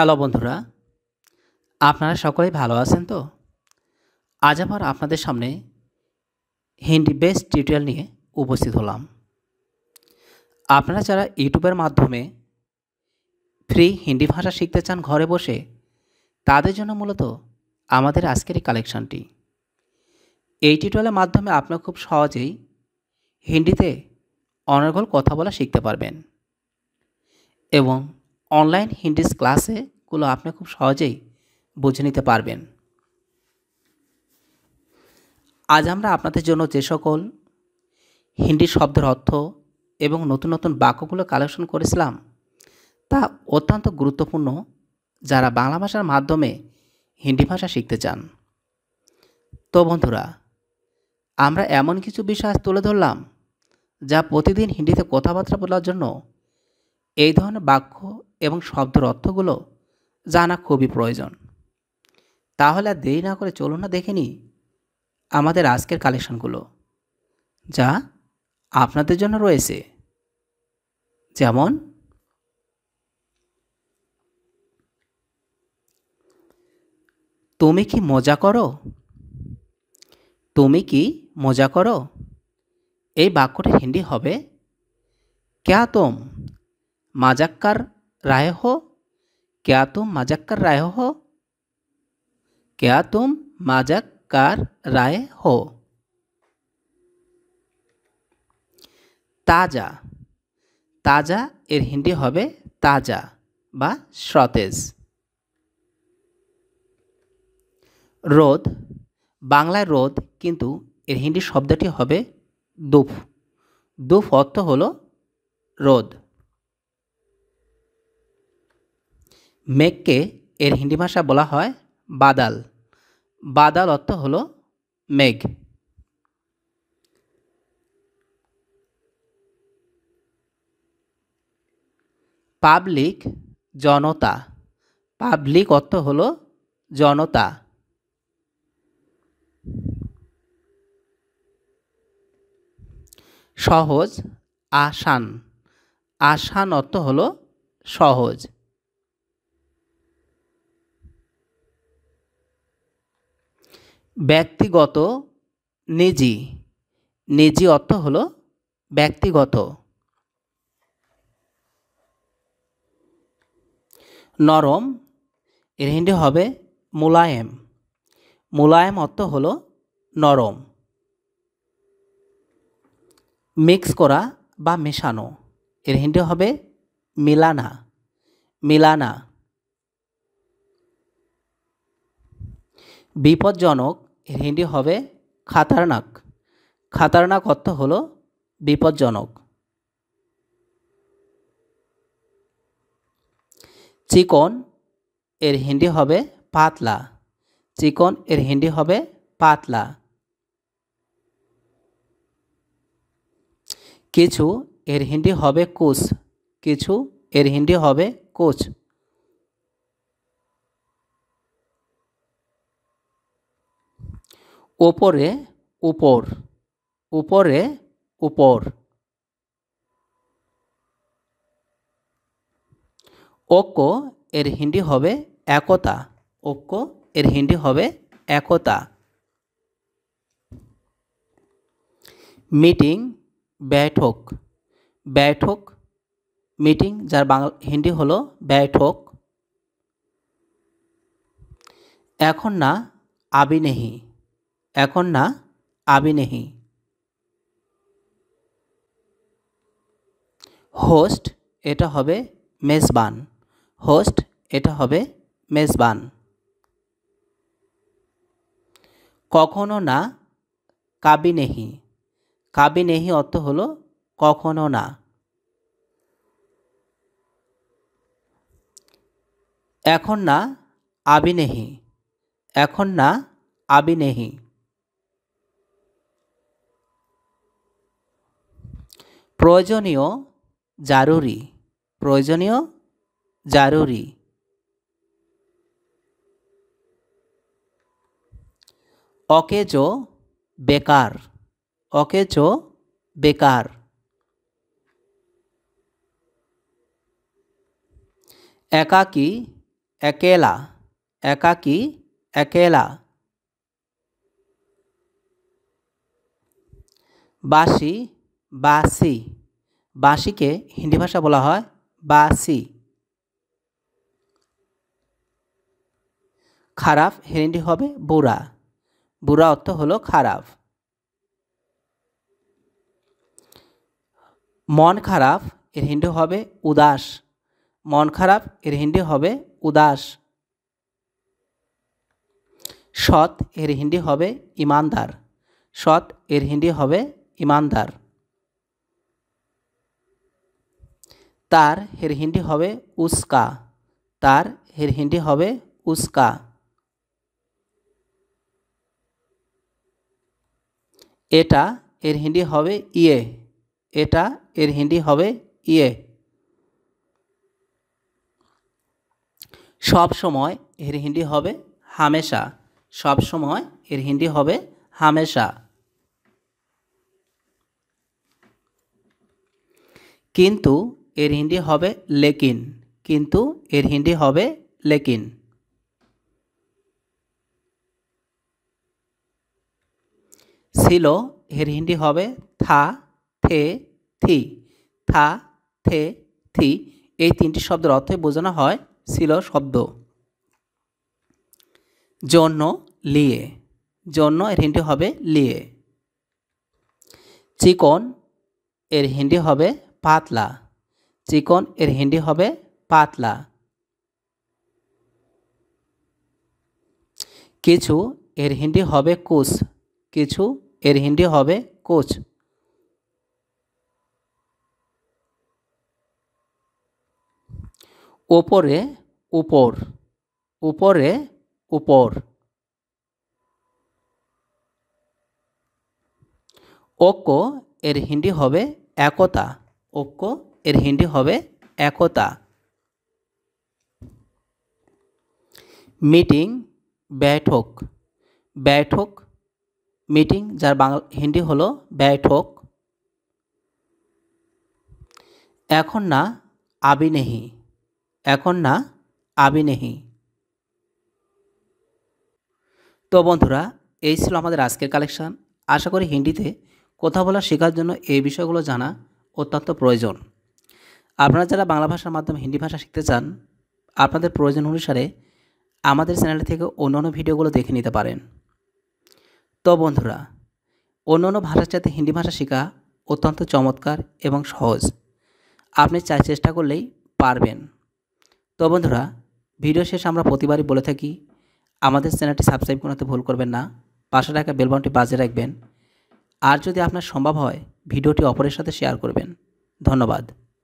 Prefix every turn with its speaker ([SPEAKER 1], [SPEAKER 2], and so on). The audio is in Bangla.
[SPEAKER 1] হ্যালো বন্ধুরা আপনারা সকলেই ভালো আছেন তো আজ আবার আপনাদের সামনে হিন্দি বেস টিউটোরিয়াল নিয়ে উপস্থিত হলাম আপনারা যারা ইউটিউবের মাধ্যমে ফ্রি হিন্দি ভাষা শিখতে চান ঘরে বসে তাদের জন্য মূলত আমাদের আজকের এই কালেকশানটি এই টিউটোরিয়ালের মাধ্যমে আপনারা খুব সহজেই হিন্দিতে অনর্গল কথা বলা শিখতে পারবেন এবং অনলাইন হিন্ডিস ক্লাসেগুলো আপনি খুব সহজেই বুঝে নিতে পারবেন আজ আমরা আপনাদের জন্য যে সকল হিন্দি শব্দের অর্থ এবং নতুন নতুন বাক্যগুলো কালেকশন করেছিলাম তা অত্যন্ত গুরুত্বপূর্ণ যারা বাংলা ভাষার মাধ্যমে হিন্দি ভাষা শিখতে চান তো বন্ধুরা আমরা এমন কিছু বিষয় তুলে ধরলাম যা প্রতিদিন হিন্দিতে কথাবার্তা বলার জন্য এই ধরনের বাক্য এবং শব্দের অর্থগুলো জানা খুবই প্রয়োজন তাহলে আর দেরি না করে চলুন না দেখে নিই আমাদের আজকের কালেকশনগুলো যা আপনাদের জন্য রয়েছে যেমন তুমি কি মজা করো তুমি কি মজা করো এই বাক্যটি হিন্দি হবে ক্যা তোম মাজাক্কার रहे हो क्या तुम मजाक कर रहे हो क्या तुम मजाक कर रहे हो তাজা তাজা এর হিন্দি হবে তাজা বা সতেজ রোদ বাংলায় রোদ কিন্তু এর হিন্দি শব্দটি হবে দুফ দুফ অর্থ হলো রোদ মেঘকে এর হিন্দি ভাষা বলা হয় বাদাল বাদাল অর্থ হল মেঘ পাবলিক জনতা পাবলিক অর্থ হল জনতা সহজ আসান আসান অর্থ হল সহজ ব্যক্তিগত নিজি নিজি অর্থ হল ব্যক্তিগত নরম এর হিন্দি হবে মোলায়েম মোলায়েম অর্থ হল নরম মিক্স করা বা মেশানো এর হিন্দি হবে মিলানা মিলানা বিপজ্জনক এর হিন্দি হবে খাতারনাক খাতারনাক অর্থ হল বিপজ্জনক চিকন এর হিন্দি হবে পাতলা চিকন এর হিন্দি হবে পাতলা কিছু এর হিন্দি হবে কোচ কিছু এর হিন্দি হবে কোচ ওপরে উপর উপরে উপর ঐক্য এর হিন্দি হবে একতা ঐক্য এর হিন্দি হবে একতা মিটিং বৈঠক বৈঠক মিটিং যার বাংলা হিন্দি হলো বৈঠক এখন না আবি নেহি এখন না আবি নেহি হোস্ট এটা হবে মেজবান হোস্ট এটা হবে মেজবান কখনো না কাবি নেহি কাবি নেহি অর্থ হলো কখনো না এখন না আবি নেহি এখন না আবি নেহি প্রয়োজনীয় জারুরি প্রয়োজনীয় জারুরি অকেজ বেকার অকেজ বেকার একাকি একেলা একাকি একেলা বাসি বাসি বাঁশিকে হিন্দি ভাষা বলা হয় বাসি খারাপ হিন্দি হবে বুড়া বুড়া অর্থ হলো খারাপ মন খারাপ এর হিন্দি হবে উদাস মন খারাপ এর হিন্দি হবে উদাস সৎ এর হিন্দি হবে ইমানদার সৎ এর হিন্দি হবে ইমানদার তার হের হিন্দি হবে উস্কা তার হের হিন্দি হবে উস্কা এটা এর হিন্দি হবে ইয়ে এটা এর হিন্দি হবে ইয়ে সব সময় এর হিন্দি হবে হামেশা সব সময় এর হিন্দি হবে হামেশা কিন্তু এর হিন্দি হবে লেকিন কিন্তু এর হিন্দি হবে লেকিন ছিল এর হিন্দি হবে থা থে থি থা থে থি এই তিনটি শব্দের অর্থে বোঝানো হয় ছিল শব্দ জন্য লিয়ে জন্য এর হিন্দি হবে লিয়ে চিকন এর হিন্দি হবে পাতলা চিকন এর হিন্ডি হবে পাতলা কিছু এর হিন্ডি হবে কুশ কিছু এর হিন্ডি হবে কোচ ওপরে উপর উপরে উপর ঐক্য এর হিন্দি হবে একতা ঐক্য এর হিন্দি হবে একতা মিটিং ব্যাঠক ব্যাঠক মিটিং যার বাংলা হিন্দি হলো ব্যাঠক এখন না আবি নেহি এখন না আবি নেহি তো বন্ধুরা এই ছিল আমাদের আজকের কালেকশান আশা করি হিন্দিতে কথা বলা শেখার জন্য এই বিষয়গুলো জানা অত্যন্ত প্রয়োজন আপনারা যারা বাংলা ভাষার মাধ্যমে হিন্দি ভাষা শিখতে চান আপনাদের প্রয়োজন অনুসারে আমাদের চ্যানেল থেকে অন্য অন্য ভিডিওগুলো দেখে নিতে পারেন তো বন্ধুরা অন্য ভাষার সাথে হিন্দি ভাষা শেখা অত্যন্ত চমৎকার এবং সহজ আপনি চাই চেষ্টা করলেই পারবেন তো বন্ধুরা ভিডিও শেষ আমরা প্রতিবারই বলে থাকি আমাদের চ্যানেলটি সাবস্ক্রাইব করতে ভুল করবেন না পাশে রাখা বেলবনটি বাজে রাখবেন আর যদি আপনার সম্ভব হয় ভিডিওটি অপরের সাথে শেয়ার করবেন ধন্যবাদ